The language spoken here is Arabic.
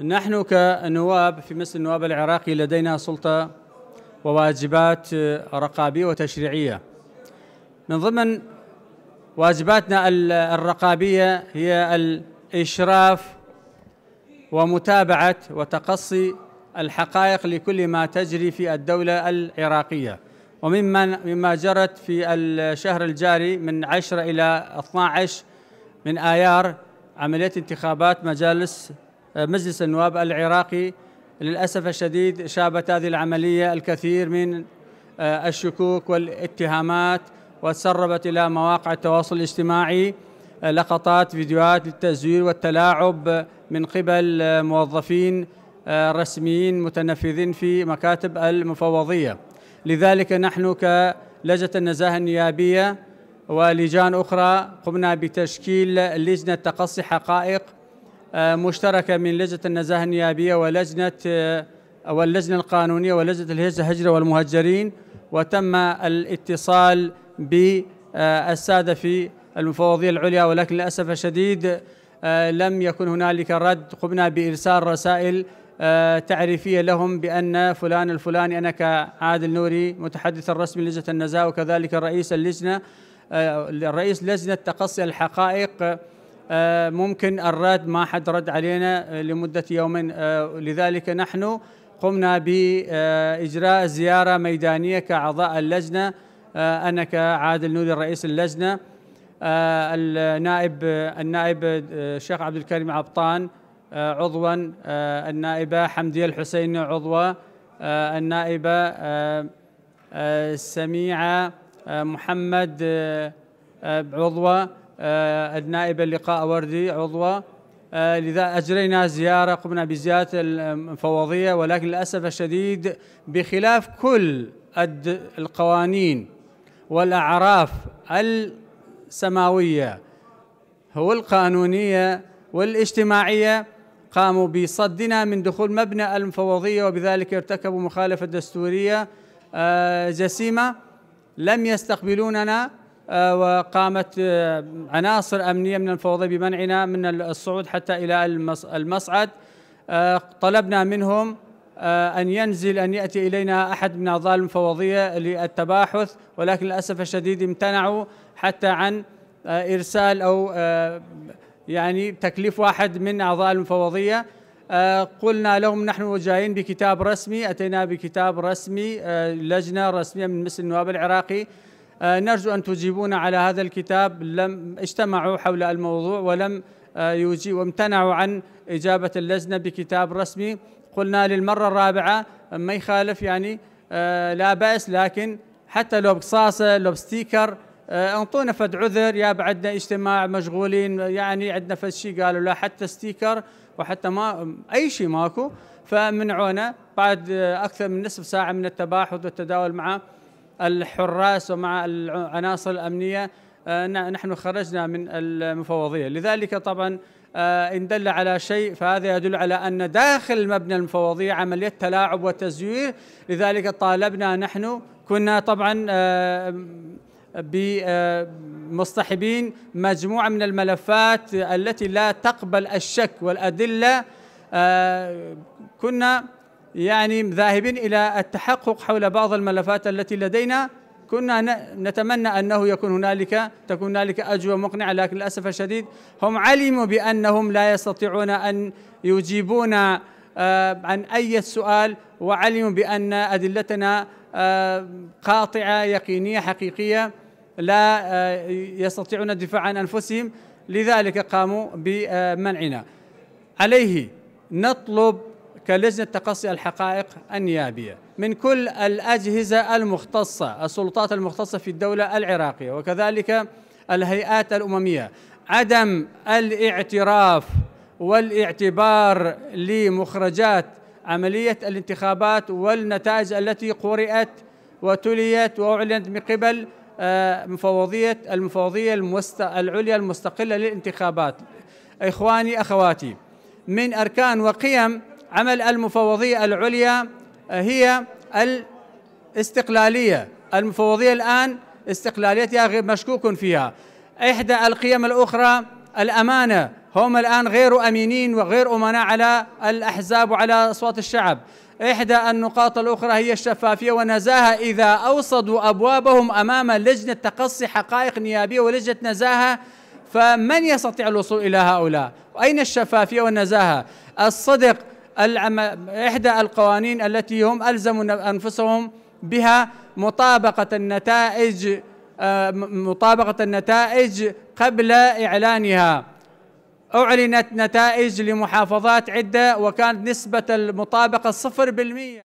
نحن كنواب في مجلس النواب العراقي لدينا سلطة وواجبات رقابية وتشريعية من ضمن واجباتنا الرقابية هي الإشراف ومتابعة وتقصي الحقائق لكل ما تجري في الدولة العراقية ومما مما جرت في الشهر الجاري من 10 إلى 12 من آيار عملية انتخابات مجالس مجلس النواب العراقي للأسف الشديد شابت هذه العملية الكثير من آه، الشكوك والاتهامات وتسربت إلى مواقع التواصل الاجتماعي آه، لقطات فيديوهات للتزوير والتلاعب من قبل آه، موظفين رسميين متنفذين في مكاتب المفوضية لذلك نحن كلجنة النزاهة النيابية ولجان أخرى قمنا بتشكيل لجنة تقصي حقائق آه، مشتركة من لجنة النزاهة النيابية ولجنة آه، واللجنة القانونية ولجنة الهجرة والمهجرين وتم الاتصال بالسادة في المفوضية العليا ولكن للأسف الشديد آه، لم يكن هنالك رد قمنا بإرسال رسائل تعريفية لهم بأن فلان الفلاني أنا كعادل نوري متحدث الرسمي لجنة النزاهة وكذلك رئيس اللجنة رئيس لجنة تقصي الحقائق آه، ممكن الرد ما حد رد علينا آه، لمدة يومين آه، لذلك نحن قمنا بإجراء زيارة ميدانية كأعضاء اللجنة أنا كعادل نوري رئيس اللجنة النائب النائب الشيخ عبد الكريم عبطان عضوا النائبة حمدية الحسين عضوا النائبة سميعة محمد عضوة آه، النائبة اللقاء وردي عضوة آه، لذا أجرينا زيارة قمنا بزيارة المفوضية ولكن للأسف الشديد بخلاف كل القوانين والأعراف السماوية والقانونية والاجتماعية قاموا بصدنا من دخول مبنى المفوضية وبذلك ارتكبوا مخالفة دستورية آه، جسيمة لم يستقبلوننا آه، وقامت آه، عناصر أمنية من الفوضى بمنعنا من الصعود حتى إلى المصعد آه، طلبنا منهم أن ينزل أن يأتي إلينا أحد من أعضاء المفوضية للتباحث ولكن للأسف الشديد امتنعوا حتى عن إرسال أو يعني تكليف واحد من أعضاء المفوضية قلنا لهم نحن جايين بكتاب رسمي أتينا بكتاب رسمي لجنة رسمية من مجلس النواب العراقي آه، نرجو أن تجيبونا على هذا الكتاب لم اجتمعوا حول الموضوع ولم آه، يجي وامتنعوا عن إجابة اللجنة بكتاب رسمي قلنا للمرة الرابعة ما يخالف يعني آه، لا بأس لكن حتى لو بقصاصة لو بستيكر انطونا فد عذر يا بعدنا اجتماع مشغولين يعني عندنا فد شيء قالوا لا حتى ستيكر وحتى ما اي شيء ماكو فمنعونا بعد اكثر من نصف ساعه من التباحث والتداول مع الحراس ومع العناصر الأمنية آه، نحن خرجنا من المفوضية لذلك طبعا آه، إن دل على شيء فهذا يدل على أن داخل مبنى المفوضية عملية تلاعب وتزوير لذلك طالبنا نحن كنا طبعا آه، بمصطحبين مجموعة من الملفات التي لا تقبل الشك والأدلة كنا يعني ذاهبين إلى التحقق حول بعض الملفات التي لدينا كنا نتمنى أنه يكون هنالك تكون هنالك أجوبة مقنعة لكن للأسف الشديد هم علموا بأنهم لا يستطيعون أن يجيبون آه، عن أي سؤال وعلموا بأن أدلتنا آه، قاطعة يقينية حقيقية لا آه، يستطيعون الدفاع عن أنفسهم لذلك قاموا بمنعنا عليه نطلب كلجنة تقصي الحقائق النيابية من كل الأجهزة المختصة السلطات المختصة في الدولة العراقية وكذلك الهيئات الأممية عدم الاعتراف والاعتبار لمخرجات عملية الانتخابات والنتائج التي قرئت وتليت وأعلنت من قبل آه، مفوضية المفوضية العليا المستقلة للانتخابات إخواني أخواتي من أركان وقيم عمل المفوضية العليا آه، هي الاستقلالية المفوضية الآن استقلاليتها غير مشكوك فيها إحدى القيم الأخرى الأمانة هم الآن غير أمينين وغير أمناء على الأحزاب وعلى أصوات الشعب إحدى النقاط الأخرى هي الشفافية والنزاهة إذا أوصدوا أبوابهم أمام لجنة تقصي حقائق نيابية ولجنة نزاهة فمن يستطيع الوصول إلى هؤلاء؟ أين الشفافية والنزاهة؟ الصدق إحدى القوانين التي هم ألزموا أنفسهم بها مطابقة النتائج آه، مطابقة النتائج قبل إعلانها أعلنت نتائج لمحافظات عدة وكانت نسبة المطابقة 0%